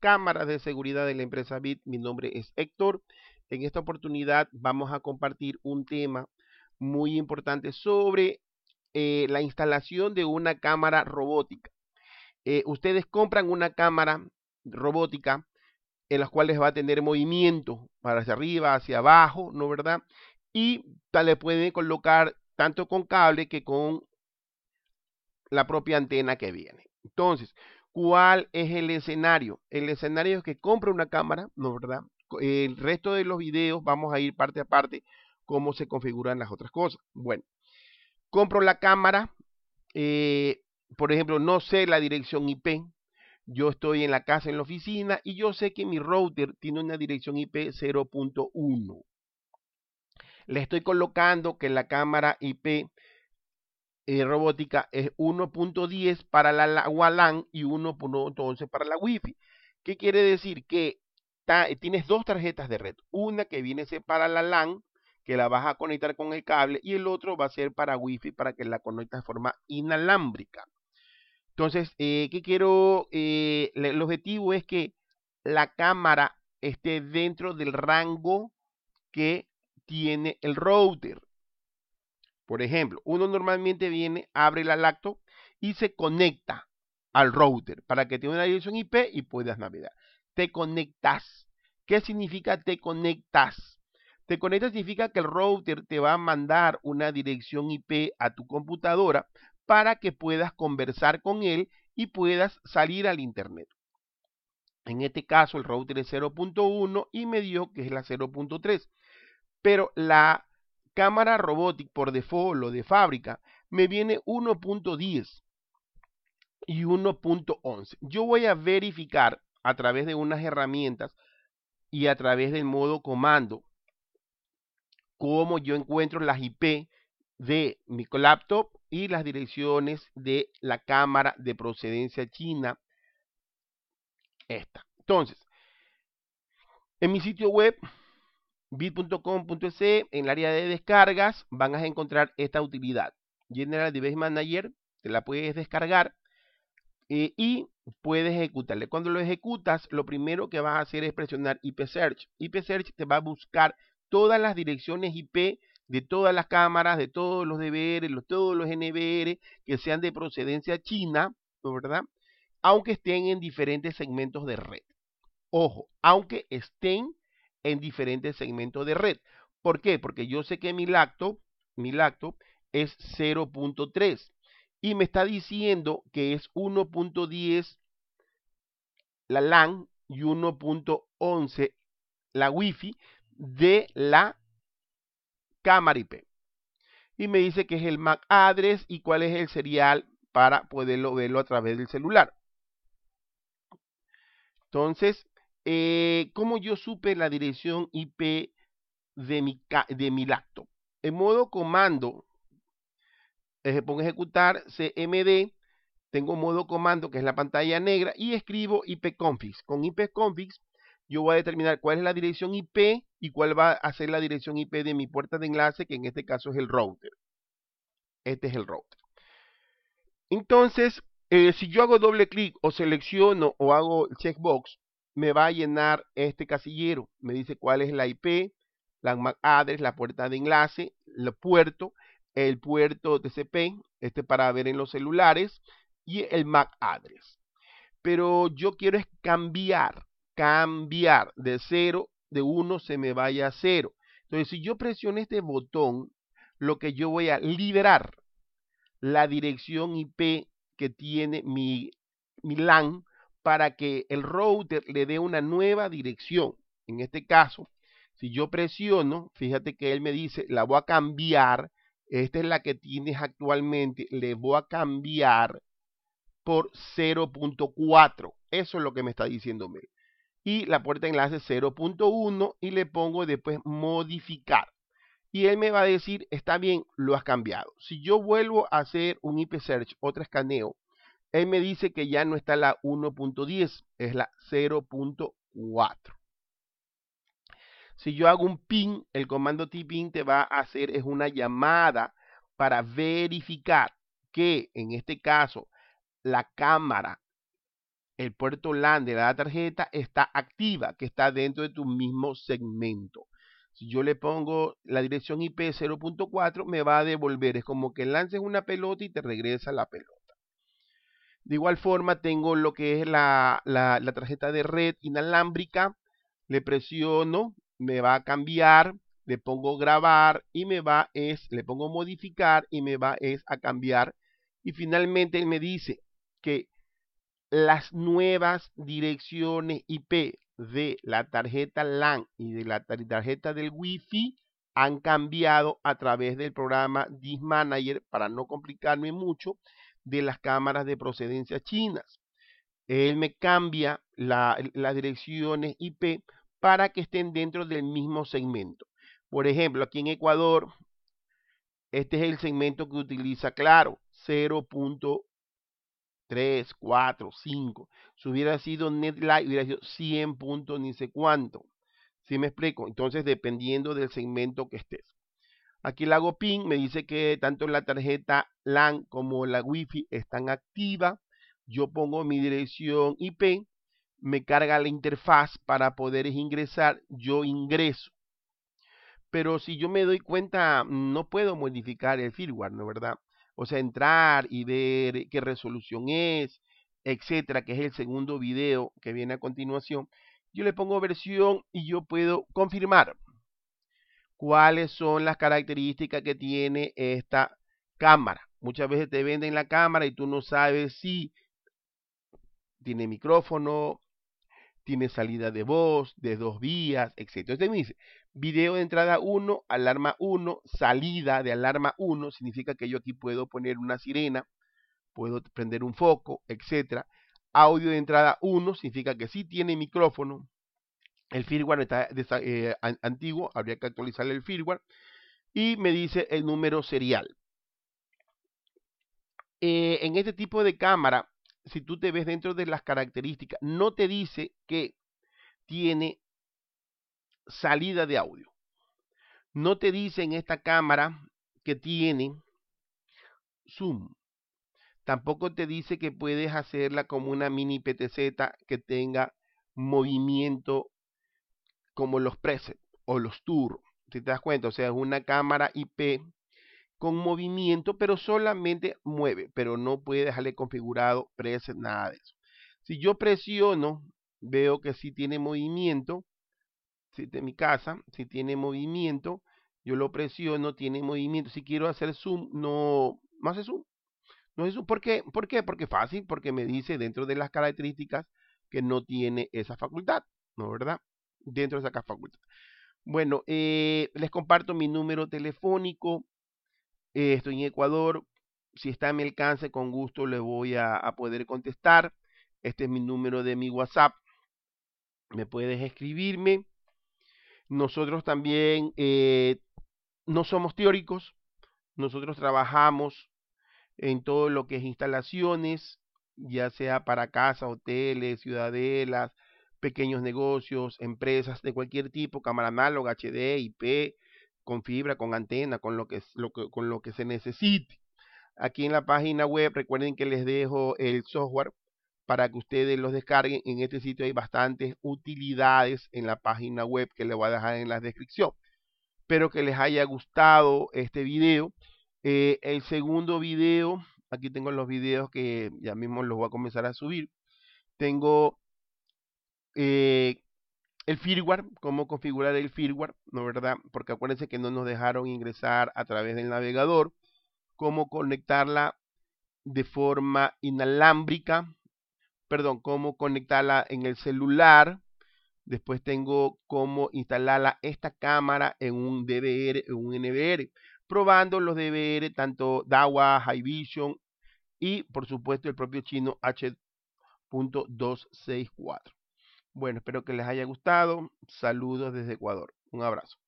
Cámaras de Seguridad de la empresa BIT. Mi nombre es Héctor. En esta oportunidad vamos a compartir un tema muy importante sobre eh, la instalación de una cámara robótica. Eh, ustedes compran una cámara robótica en las cuales va a tener movimiento para hacia arriba, hacia abajo, ¿no verdad? Y le pueden colocar tanto con cable que con la propia antena que viene. Entonces, ¿Cuál es el escenario? El escenario es que compro una cámara, ¿no verdad? El resto de los videos vamos a ir parte a parte cómo se configuran las otras cosas. Bueno, compro la cámara, eh, por ejemplo, no sé la dirección IP, yo estoy en la casa, en la oficina, y yo sé que mi router tiene una dirección IP 0.1. Le estoy colocando que la cámara IP eh, robótica es 1.10 para la, la WALAN y 1.11 para la Wi-Fi. ¿Qué quiere decir? Que eh, tienes dos tarjetas de red. Una que viene para la LAN, que la vas a conectar con el cable, y el otro va a ser para Wi-Fi, para que la conectas de forma inalámbrica. Entonces, eh, ¿qué quiero? Eh, el objetivo es que la cámara esté dentro del rango que tiene el router. Por ejemplo, uno normalmente viene, abre la lacto y se conecta al router para que tenga una dirección IP y puedas navegar. Te conectas. ¿Qué significa te conectas? Te conectas significa que el router te va a mandar una dirección IP a tu computadora para que puedas conversar con él y puedas salir al internet. En este caso el router es 0.1 y me dio que es la 0.3. Pero la cámara robotic por default lo de fábrica me viene 1.10 y 1.11 yo voy a verificar a través de unas herramientas y a través del modo comando cómo yo encuentro las IP de mi laptop y las direcciones de la cámara de procedencia china esta entonces en mi sitio web bit.com.es, en el área de descargas, van a encontrar esta utilidad. General Device Manager, te la puedes descargar eh, y puedes ejecutarle. Cuando lo ejecutas, lo primero que vas a hacer es presionar IP Search. IP Search te va a buscar todas las direcciones IP de todas las cámaras, de todos los DVR, los, todos los NVR que sean de procedencia china, ¿verdad? Aunque estén en diferentes segmentos de red. Ojo, aunque estén en diferentes segmentos de red. ¿Por qué? Porque yo sé que mi lacto, mi lacto es 0.3 y me está diciendo que es 1.10 la LAN y 1.11 la WiFi de la cámara IP. Y me dice que es el MAC address y cuál es el serial para poderlo verlo a través del celular. Entonces, como eh, cómo yo supe la dirección IP de mi, de mi laptop. En modo comando, eh, pongo ejecutar cmd, tengo modo comando que es la pantalla negra y escribo ipconfigs. Con ipconfigs yo voy a determinar cuál es la dirección IP y cuál va a ser la dirección IP de mi puerta de enlace, que en este caso es el router. Este es el router. Entonces, eh, si yo hago doble clic o selecciono o hago el checkbox, me va a llenar este casillero. Me dice cuál es la IP, la MAC address, la puerta de enlace, el puerto, el puerto TCP, e este para ver en los celulares, y el MAC address. Pero yo quiero es cambiar, cambiar de 0, de 1 se me vaya a 0. Entonces, si yo presiono este botón, lo que yo voy a liberar la dirección IP que tiene mi, mi LAN para que el router le dé una nueva dirección. En este caso, si yo presiono, fíjate que él me dice, la voy a cambiar, esta es la que tienes actualmente, le voy a cambiar por 0.4. Eso es lo que me está diciendo Y la puerta de enlace 0.1 y le pongo después modificar. Y él me va a decir, está bien, lo has cambiado. Si yo vuelvo a hacer un IP search, otro escaneo, él me dice que ya no está la 1.10, es la 0.4. Si yo hago un ping, el comando tping te va a hacer es una llamada para verificar que en este caso la cámara, el puerto LAN de la tarjeta está activa, que está dentro de tu mismo segmento. Si yo le pongo la dirección IP 0.4, me va a devolver. Es como que lances una pelota y te regresa la pelota. De igual forma tengo lo que es la, la, tarjeta de red inalámbrica. Le presiono, me va a cambiar, le pongo grabar y me va es, le pongo modificar y me va es a cambiar. Y finalmente me dice que las nuevas direcciones IP de la tarjeta LAN y de la tarjeta del Wi-Fi han cambiado a través del programa Disk Manager para no complicarme mucho de las cámaras de procedencia chinas. Él me cambia las direcciones IP para que estén dentro del mismo segmento. Por ejemplo, aquí en Ecuador, este es el segmento que utiliza Claro, 0.3, 4, Si hubiera sido NetLight, hubiera sido 100 puntos, ni sé cuánto. ¿Sí me explico? Entonces, dependiendo del segmento que estés. Aquí le hago me dice que tanto la tarjeta LAN como la Wi-Fi están activas. Yo pongo mi dirección IP, me carga la interfaz para poder ingresar, yo ingreso. Pero si yo me doy cuenta, no puedo modificar el firmware, ¿no verdad? O sea, entrar y ver qué resolución es, etcétera, que es el segundo video que viene a continuación. Yo le pongo versión y yo puedo confirmar cuáles son las características que tiene esta cámara. Muchas veces te venden la cámara y tú no sabes si tiene micrófono, tiene salida de voz de dos vías, etc. Entonces me dice, video de entrada 1, alarma 1, salida de alarma 1, significa que yo aquí puedo poner una sirena, puedo prender un foco, etc. Audio de entrada 1 significa que sí tiene micrófono, el firmware está eh, antiguo, habría que actualizarle el firmware. Y me dice el número serial. Eh, en este tipo de cámara, si tú te ves dentro de las características, no te dice que tiene salida de audio. No te dice en esta cámara que tiene zoom. Tampoco te dice que puedes hacerla como una mini PTZ que tenga movimiento como los presets o los tour, si te das cuenta, o sea, es una cámara IP con movimiento, pero solamente mueve, pero no puede dejarle configurado preset, nada de eso. Si yo presiono, veo que si tiene movimiento, si de mi casa, si tiene movimiento, yo lo presiono, tiene movimiento. Si quiero hacer zoom, no, más hace zoom. No es zoom. ¿Por qué? ¿Por qué? Porque fácil, porque me dice dentro de las características que no tiene esa facultad, ¿no verdad? dentro de esa facultad. Bueno, eh, les comparto mi número telefónico. Eh, estoy en Ecuador. Si está a mi alcance, con gusto le voy a, poder contestar. Este es mi número de mi WhatsApp. Me puedes escribirme. Nosotros también eh, no somos teóricos. Nosotros trabajamos en todo lo que es instalaciones, ya sea para casa, hoteles, ciudadelas, pequeños negocios, empresas de cualquier tipo, cámara análoga, HD, IP, con fibra, con antena, con lo que, con lo que se necesite. Aquí en la página web, recuerden que les dejo el software para que ustedes los descarguen. En este sitio hay bastantes utilidades en la página web que les voy a dejar en la descripción. Espero que les haya gustado este video. Eh, el segundo video, aquí tengo los videos que ya mismo los voy a comenzar a subir. Tengo eh, el firmware, cómo configurar el firmware, ¿no verdad? Porque acuérdense que no nos dejaron ingresar a través del navegador, cómo conectarla de forma inalámbrica, perdón, cómo conectarla en el celular, después tengo cómo instalarla esta cámara en un DVR, en un NVR, probando los DVR, tanto DAWA, High Vision y por supuesto el propio chino H.264. Bueno, espero que les haya gustado. Saludos desde Ecuador. Un abrazo.